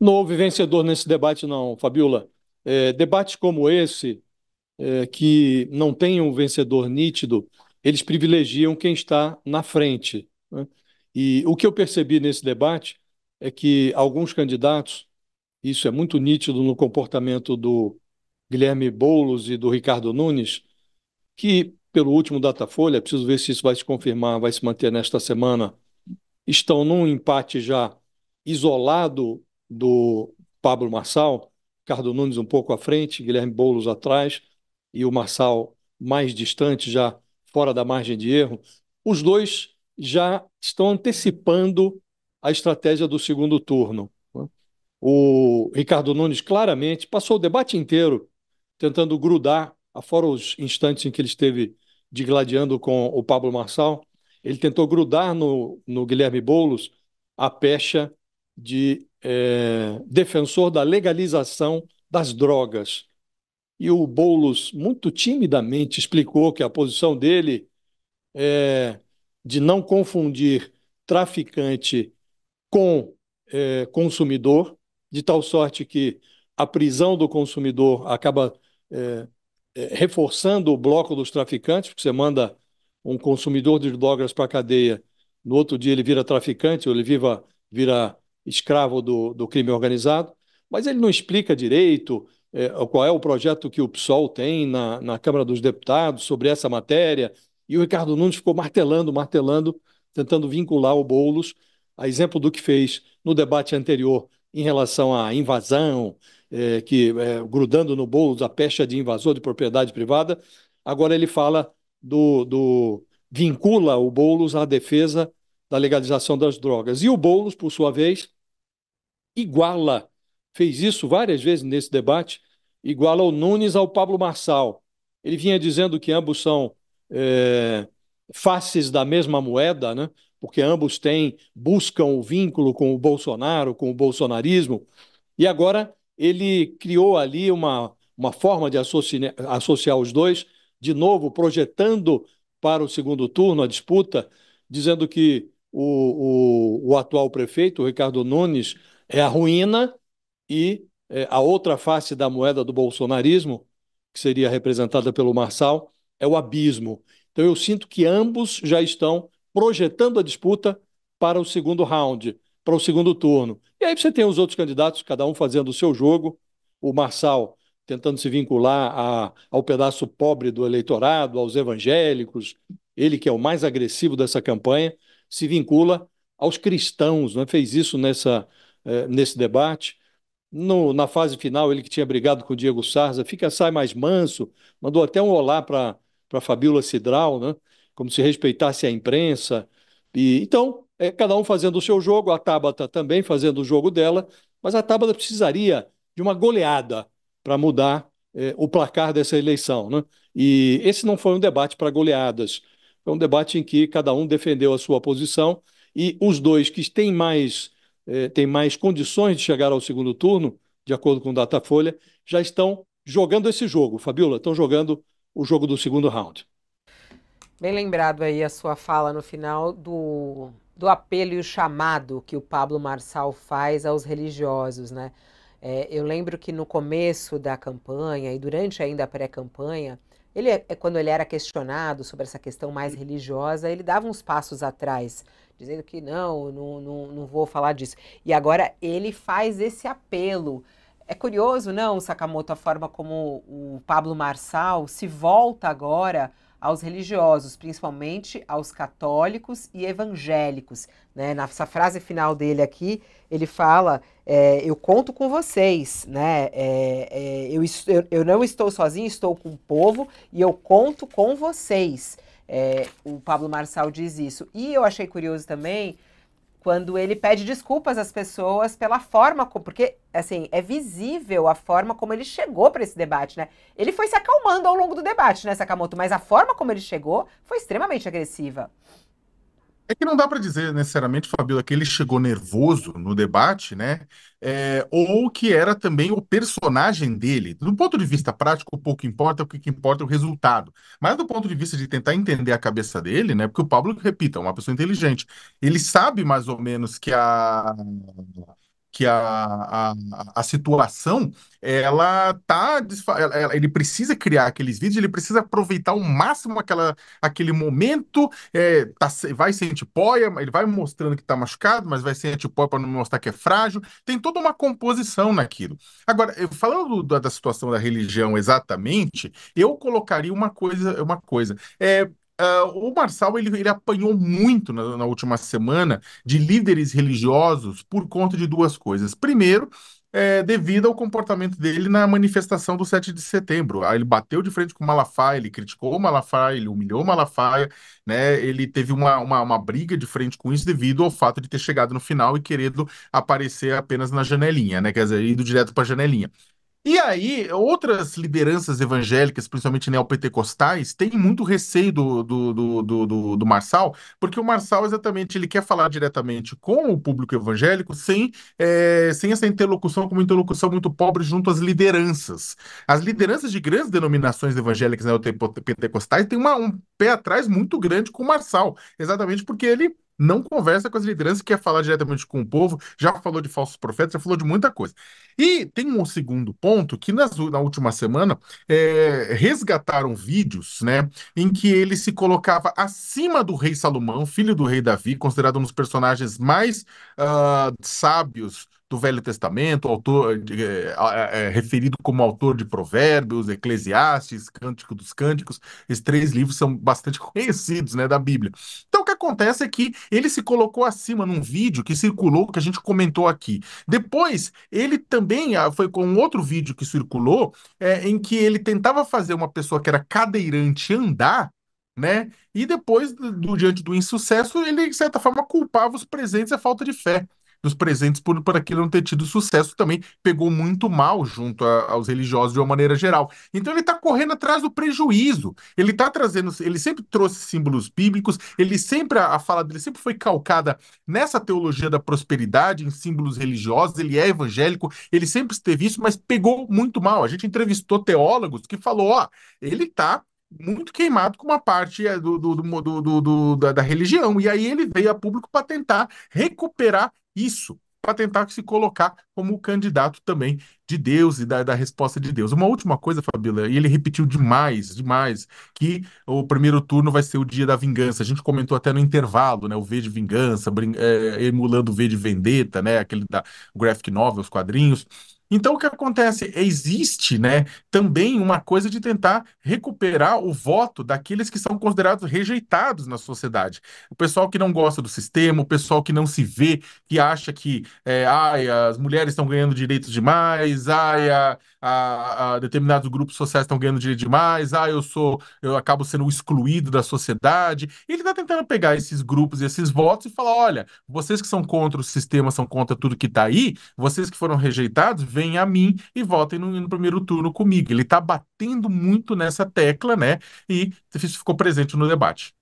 Não houve vencedor nesse debate, não, Fabiola. É, debates como esse, é, que não tem um vencedor nítido, eles privilegiam quem está na frente. Né? E o que eu percebi nesse debate é que alguns candidatos, isso é muito nítido no comportamento do Guilherme Boulos e do Ricardo Nunes, que, pelo último Datafolha, é preciso ver se isso vai se confirmar, vai se manter nesta semana, estão num empate já isolado do Pablo Marçal, Ricardo Nunes um pouco à frente, Guilherme Boulos atrás e o Marçal mais distante, já fora da margem de erro. Os dois já estão antecipando a estratégia do segundo turno. O Ricardo Nunes claramente passou o debate inteiro tentando grudar, afora os instantes em que ele esteve digladiando com o Pablo Marçal, ele tentou grudar no, no Guilherme Boulos a pecha de é, defensor da legalização das drogas. E o Boulos, muito timidamente, explicou que a posição dele é de não confundir traficante com é, consumidor, de tal sorte que a prisão do consumidor acaba é, é reforçando o bloco dos traficantes, porque você manda um consumidor de drogas para a cadeia, no outro dia ele vira traficante, ou ele viva, vira escravo do, do crime organizado, mas ele não explica direito é, qual é o projeto que o PSOL tem na, na Câmara dos Deputados sobre essa matéria, e o Ricardo Nunes ficou martelando, martelando, tentando vincular o Boulos, a exemplo do que fez no debate anterior em relação à invasão, é, que é, grudando no Boulos a pecha de invasor de propriedade privada, agora ele fala do, do vincula o Boulos à defesa da legalização das drogas. E o Boulos, por sua vez, iguala, fez isso várias vezes nesse debate, iguala o Nunes ao Pablo Marçal. Ele vinha dizendo que ambos são é, faces da mesma moeda, né? porque ambos têm, buscam o vínculo com o Bolsonaro, com o bolsonarismo, e agora ele criou ali uma, uma forma de associar, associar os dois, de novo projetando para o segundo turno a disputa, dizendo que o, o, o atual prefeito, Ricardo Nunes, é a ruína e é, a outra face da moeda do bolsonarismo, que seria representada pelo Marçal, é o abismo. Então eu sinto que ambos já estão projetando a disputa para o segundo round, para o segundo turno. E aí você tem os outros candidatos, cada um fazendo o seu jogo, o Marçal tentando se vincular a, ao pedaço pobre do eleitorado, aos evangélicos, ele que é o mais agressivo dessa campanha, se vincula aos cristãos, né? fez isso nessa é, nesse debate. No, na fase final, ele que tinha brigado com o Diego Sarza, fica, sai mais manso, mandou até um olá para a Fabíola Cidral, né? como se respeitasse a imprensa. E, então, é, cada um fazendo o seu jogo, a Tabata também fazendo o jogo dela, mas a Tabata precisaria de uma goleada para mudar é, o placar dessa eleição. Né? E esse não foi um debate para goleadas, foi um debate em que cada um defendeu a sua posição e os dois que têm mais eh, é, têm mais condições de chegar ao segundo turno, de acordo com o Datafolha, já estão jogando esse jogo, Fabiola, estão jogando o jogo do segundo round. Bem lembrado aí a sua fala no final do, do apelo e o chamado que o Pablo Marçal faz aos religiosos, né? É, eu lembro que no começo da campanha e durante ainda a pré-campanha, ele, é, é, quando ele era questionado sobre essa questão mais religiosa, ele dava uns passos atrás dizendo que não, não, não, não vou falar disso. E agora ele faz esse apelo. É curioso, não, Sakamoto, a forma como o Pablo Marçal se volta agora aos religiosos, principalmente aos católicos e evangélicos. Né? Nessa frase final dele aqui, ele fala: é, Eu conto com vocês, né? É, é, eu, eu, eu não estou sozinho, estou com o povo e eu conto com vocês. É, o Pablo Marçal diz isso. E eu achei curioso também quando ele pede desculpas às pessoas pela forma, porque assim, é visível a forma como ele chegou para esse debate, né? Ele foi se acalmando ao longo do debate, né, Sakamoto, mas a forma como ele chegou foi extremamente agressiva. É que não dá para dizer necessariamente, Fabio, que ele chegou nervoso no debate, né? É, ou que era também o personagem dele. Do ponto de vista prático, pouco importa, o que importa é o resultado. Mas do ponto de vista de tentar entender a cabeça dele, né? Porque o Pablo, repita, é uma pessoa inteligente. Ele sabe mais ou menos que a que a, a, a situação ela tá ele precisa criar aqueles vídeos ele precisa aproveitar ao máximo aquela, aquele momento é, tá, vai sem antipóia ele vai mostrando que está machucado mas vai sem antipóia para não mostrar que é frágil tem toda uma composição naquilo agora falando do, da situação da religião exatamente eu colocaria uma coisa uma coisa é, Uh, o Marçal ele, ele apanhou muito na, na, última semana de líderes religiosos por conta de duas coisas. Primeiro, é, devido ao comportamento dele na manifestação do 7 de setembro. Ah, ele bateu de frente com o Malafaia, ele criticou o Malafaia, ele humilhou o Malafaia, né? ele teve uma, uma, uma briga de frente com isso devido ao fato de ter chegado no final e querendo aparecer apenas na janelinha, né? quer dizer, indo direto para a janelinha. E aí, outras lideranças evangélicas, principalmente neopentecostais, têm muito receio do, do, do, do, do, Marçal, porque o Marçal exatamente ele quer falar diretamente com o público evangélico sem, é, sem essa interlocução, como interlocução muito pobre junto às lideranças. As lideranças de grandes denominações evangélicas neopentecostais têm uma, um pé atrás muito grande com o Marçal, exatamente porque ele não conversa com as lideranças, quer falar diretamente com o povo, já falou de falsos profetas, já falou de muita coisa. E tem um segundo ponto que nas, na última semana é, resgataram vídeos né, em que ele se colocava acima do rei Salomão, filho do rei Davi, considerado um dos personagens mais uh, sábios do Velho Testamento, autor é, é, referido como autor de Provérbios, Eclesiastes, Cântico dos Cânticos. Esses três livros são bastante conhecidos, né, da Bíblia. Então, acontece é que ele se colocou acima num vídeo que circulou, que a gente comentou aqui. Depois, ele também ah, foi com outro vídeo que circulou, é, em que ele tentava fazer uma pessoa que era cadeirante andar, né? E depois, do, diante do insucesso, ele, de certa forma, culpava os presentes a falta de fé dos presentes por, por aquilo não ter tido sucesso também pegou muito mal junto a, aos religiosos de uma maneira geral. Então ele está correndo atrás do prejuízo. Ele está trazendo, ele sempre trouxe símbolos bíblicos. Ele sempre a, a fala dele sempre foi calcada nessa teologia da prosperidade, em símbolos religiosos. Ele é evangélico. Ele sempre esteve isso, mas pegou muito mal. A gente entrevistou teólogos que falou, ó, ele está muito queimado com uma parte eh, do, do, do, do da, da, religião. E aí ele veio a público para tentar recuperar isso, para tentar se colocar como candidato também de Deus e da, da resposta de Deus. Uma última coisa, Fabíola, e ele repetiu demais, demais, que o primeiro turno vai ser o dia da vingança. A gente comentou até no intervalo, né? O V de vingança, é, emulando o V de vendetta, né? Aquele da graphic novel, os quadrinhos. Então, o que acontece? Existe né, também uma coisa de tentar recuperar o voto daqueles que são considerados rejeitados na sociedade. O pessoal que não gosta do sistema, o pessoal que não se vê, que acha que é, ai, as mulheres estão ganhando direitos demais, ai, a, a, a determinados grupos sociais estão ganhando direito demais, ai, eu sou, eu acabo sendo excluído da sociedade. Ele está tentando pegar esses grupos e esses votos e falar: olha, vocês que são contra o sistema, são contra tudo que está aí, vocês que foram rejeitados, venham a mim e votem no, no primeiro turno comigo. Ele está batendo muito nessa tecla, né? E isso ficou presente no debate.